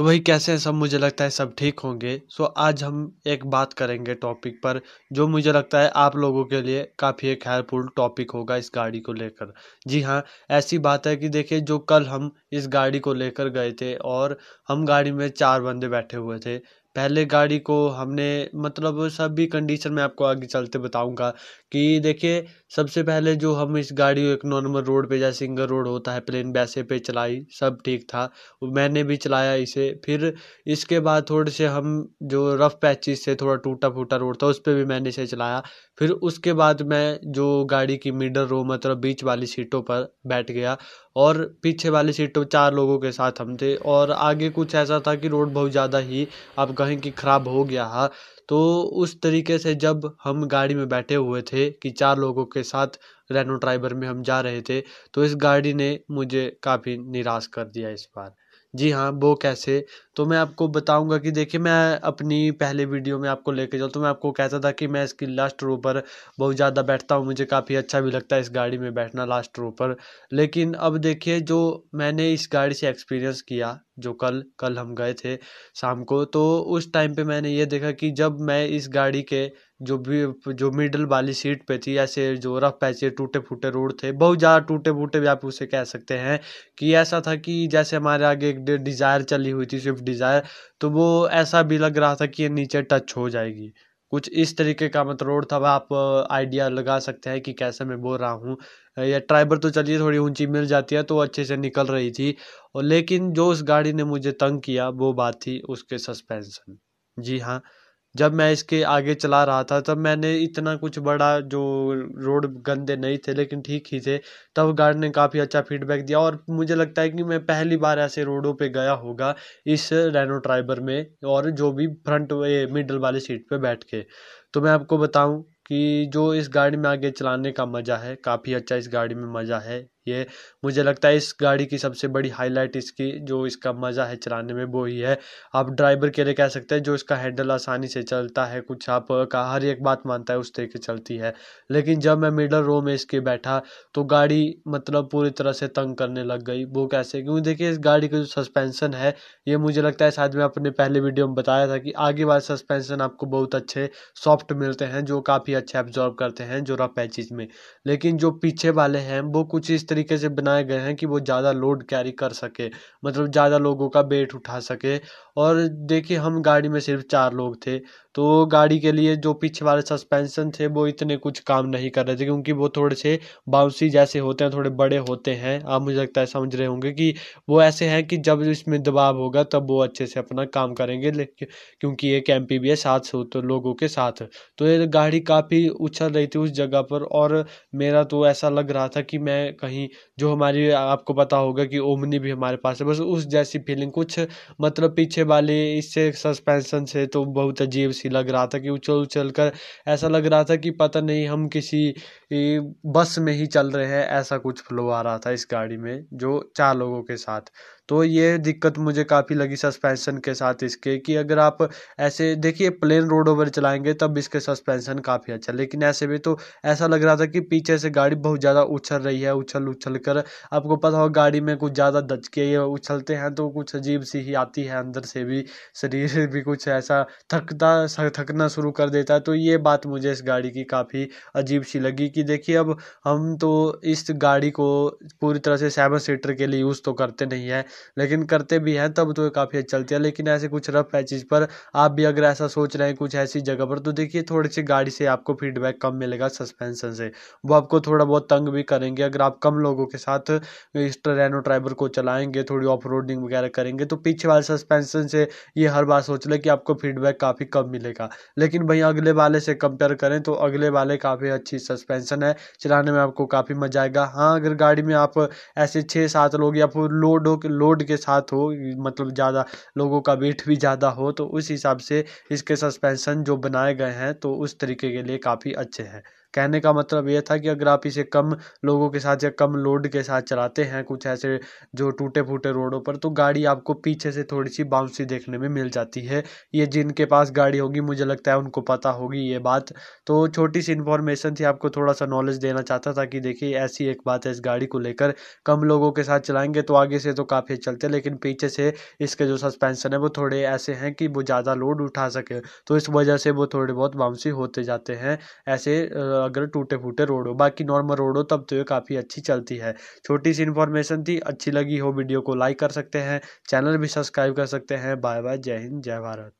तो वही कैसे हैं सब मुझे लगता है सब ठीक होंगे सो आज हम एक बात करेंगे टॉपिक पर जो मुझे लगता है आप लोगों के लिए काफ़ी एक हेल्पफुल टॉपिक होगा इस गाड़ी को लेकर जी हाँ ऐसी बात है कि देखिए जो कल हम इस गाड़ी को लेकर गए थे और हम गाड़ी में चार बंदे बैठे हुए थे पहले गाड़ी को हमने मतलब सभी कंडीशन में आपको आगे चलते बताऊंगा कि देखिए सबसे पहले जो हम इस गाड़ी को एक नॉर्मल रोड पे जैसे सिंगल रोड होता है प्लेन वैसे पे चलाई सब ठीक था मैंने भी चलाया इसे फिर इसके बाद थोड़े से हम जो रफ पैचिस से थोड़ा टूटा फूटा रोड था उस पर भी मैंने इसे चलाया फिर उसके बाद मैं जो गाड़ी की मिडल रो मतलब बीच वाली सीटों पर बैठ गया और पीछे वाली सीट पर तो चार लोगों के साथ हम थे और आगे कुछ ऐसा था कि रोड बहुत ज़्यादा ही आप कहें कि खराब हो गया है तो उस तरीके से जब हम गाड़ी में बैठे हुए थे कि चार लोगों के साथ रेनो ड्राइवर में हम जा रहे थे तो इस गाड़ी ने मुझे काफ़ी निराश कर दिया इस बार जी हाँ वो कैसे तो मैं आपको बताऊँगा कि देखिए मैं अपनी पहले वीडियो में आपको लेके जाऊँ तो मैं आपको कहता था कि मैं इसकी लास्ट रो पर बहुत ज़्यादा बैठता हूँ मुझे काफ़ी अच्छा भी लगता है इस गाड़ी में बैठना लास्ट रो पर लेकिन अब देखिए जो मैंने इस गाड़ी से एक्सपीरियंस किया जो कल कल हम गए थे शाम को तो उस टाइम पर मैंने ये देखा कि जब मैं इस गाड़ी के जो भी जो मिडल वाली सीट पे थी ऐसे जो रफ पैच टूटे फूटे रोड थे बहुत ज़्यादा टूटे फूटे भी आप उसे कह सकते हैं कि ऐसा था कि जैसे हमारे आगे एक डिज़ायर चली हुई थी स्विफ्ट डिज़ायर तो वो ऐसा भी लग रहा था कि ये नीचे टच हो जाएगी कुछ इस तरीके का मतलब रोड था आप आइडिया लगा सकते हैं कि कैसे मैं बोल रहा हूँ या ड्राइवर तो चलिए थोड़ी ऊंची मिल जाती है तो अच्छे से निकल रही थी और लेकिन जो उस गाड़ी ने मुझे तंग किया वो बात थी उसके सस्पेंसन जी हाँ जब मैं इसके आगे चला रहा था तब मैंने इतना कुछ बड़ा जो रोड गंदे नहीं थे लेकिन ठीक ही थे तब गार्ड ने काफ़ी अच्छा फीडबैक दिया और मुझे लगता है कि मैं पहली बार ऐसे रोडों पे गया होगा इस रेनो ड्राइवर में और जो भी फ्रंट मिडल वाली सीट पे बैठ के तो मैं आपको बताऊं कि जो इस गाड़ी में आगे चलाने का मज़ा है काफ़ी अच्छा इस गाड़ी में मज़ा है ये मुझे लगता है इस गाड़ी की सबसे बड़ी हाईलाइट इसकी जो इसका मज़ा है चलाने में वो ही है आप ड्राइवर के लिए कह सकते हैं जो इसका हैंडल आसानी से चलता है कुछ आप का हर एक बात मानता है उस तरीके चलती है लेकिन जब मैं मिडल रो में इसके बैठा तो गाड़ी मतलब पूरी तरह से तंग करने लग गई वो कैसे क्योंकि देखिए इस गाड़ी का जो सस्पेंसन है ये मुझे लगता है शायद मैं अपने पहले वीडियो में बताया था कि आगे वाले सस्पेंसन आपको बहुत अच्छे सॉफ्ट मिलते हैं जो काफ़ी अच्छे एब्जॉर्व करते हैं जो रफ पैचिज में लेकिन जो पीछे वाले हैं वो कुछ इस तरीके से बनाए गए हैं कि वो ज़्यादा लोड कैरी कर सके मतलब ज़्यादा लोगों का वेट उठा सके और देखिए हम गाड़ी में सिर्फ चार लोग थे तो गाड़ी के लिए जो पीछे वाले सस्पेंशन थे वो इतने कुछ काम नहीं कर रहे थे क्योंकि वो थोड़े से बाउंसी जैसे होते हैं थोड़े बड़े होते हैं आप मुझे लगता है समझ रहे होंगे कि वो ऐसे हैं कि जब इसमें दबाव होगा तब वो अच्छे से अपना काम करेंगे क्योंकि एक एम भी है सात सौ तो लोगों के साथ तो ये गाड़ी काफ़ी उछल रही थी उस जगह पर और मेरा तो ऐसा लग रहा था कि मैं कहीं ही जो हमारी आपको पता होगा कि ओमनी भी हमारे पास है बस उस जैसी फीलिंग कुछ मतलब पीछे वाले इससे सस्पेंसन से तो बहुत अजीब सी लग रहा था कि उछल उछल कर ऐसा लग रहा था कि पता नहीं हम किसी बस में ही चल रहे हैं ऐसा कुछ फ्लो आ रहा था इस गाड़ी में जो चार लोगों के साथ तो ये दिक्कत मुझे काफ़ी लगी सस्पेंसन के साथ इसके कि अगर आप ऐसे देखिए प्लेन रोड ओवर चलाएँगे तब इसके सस्पेंसन काफ़ी अच्छा लेकिन ऐसे में तो ऐसा लग रहा था कि पीछे से गाड़ी बहुत ज़्यादा उछल रही है उछल उछल कर आपको पता हो गाड़ी में कुछ ज़्यादा दचके उछलते हैं तो कुछ अजीब सी ही आती है अंदर से भी शरीर भी कुछ ऐसा थकता थकना शुरू कर देता है तो ये बात मुझे इस गाड़ी की काफ़ी अजीब सी लगी कि देखिए अब हम तो इस गाड़ी को पूरी तरह से सेवन सीटर के लिए यूज़ तो करते नहीं है लेकिन करते भी हैं तब तो काफी अच्छी चलती है लेकिन ऐसे कुछ रफ पैचेज पर आप भी अगर ऐसा सोच रहे हैं कुछ ऐसी जगह पर तो देखिए थोड़ी सी गाड़ी से आपको फीडबैक कम मिलेगा सस्पेंसन से वो आपको थोड़ा बहुत तंग भी करेंगे अगर आप कम लोगों के साथ इस रेनो ड्राइवर को चलाएंगे थोड़ी ऑफ रोडिंग वगैरह करेंगे तो पीछे वाले सस्पेंसन से ये हर बार सोच लें कि आपको फीडबैक काफ़ी कम मिलेगा लेकिन भाई अगले वाले से कंपेयर करें तो अगले वाले काफ़ी अच्छी सस्पेंसन है चलाने में आपको काफ़ी मजा आएगा हाँ अगर गाड़ी में आप ऐसे छः सात लोग या फिर लोड हो लोड लोड के साथ हो मतलब ज़्यादा लोगों का वेट भी ज़्यादा हो तो उस हिसाब से इसके सस्पेंसन जो बनाए गए हैं तो उस तरीके के लिए काफ़ी अच्छे हैं कहने का मतलब ये था कि अगर आप इसे कम लोगों के साथ या कम लोड के साथ चलाते हैं कुछ ऐसे जो टूटे फूटे रोडों पर तो गाड़ी आपको पीछे से थोड़ी सी बाउंसी देखने में मिल जाती है ये जिनके पास गाड़ी होगी मुझे लगता है उनको पता होगी ये बात तो छोटी सी इन्फॉर्मेशन थी आपको थोड़ा सा नॉलेज देना चाहता था कि देखिए ऐसी एक बात है इस गाड़ी को लेकर कम लोगों के साथ चलाएंगे तो आगे से तो काफ़ी चलते लेकिन पीछे से इसके जो सस्पेंसन है वो थोड़े ऐसे हैं कि वो ज़्यादा लोड उठा सके तो इस वजह से वो थोड़े बहुत बाउंसी होते जाते हैं ऐसे अगर टूटे फूटे रोड हो बाकी नॉर्मल रोड हो तब तो ये काफ़ी अच्छी चलती है छोटी सी इन्फॉर्मेशन थी अच्छी लगी हो वीडियो को लाइक कर सकते हैं चैनल भी सब्सक्राइब कर सकते हैं बाय बाय जय हिंद जय भारत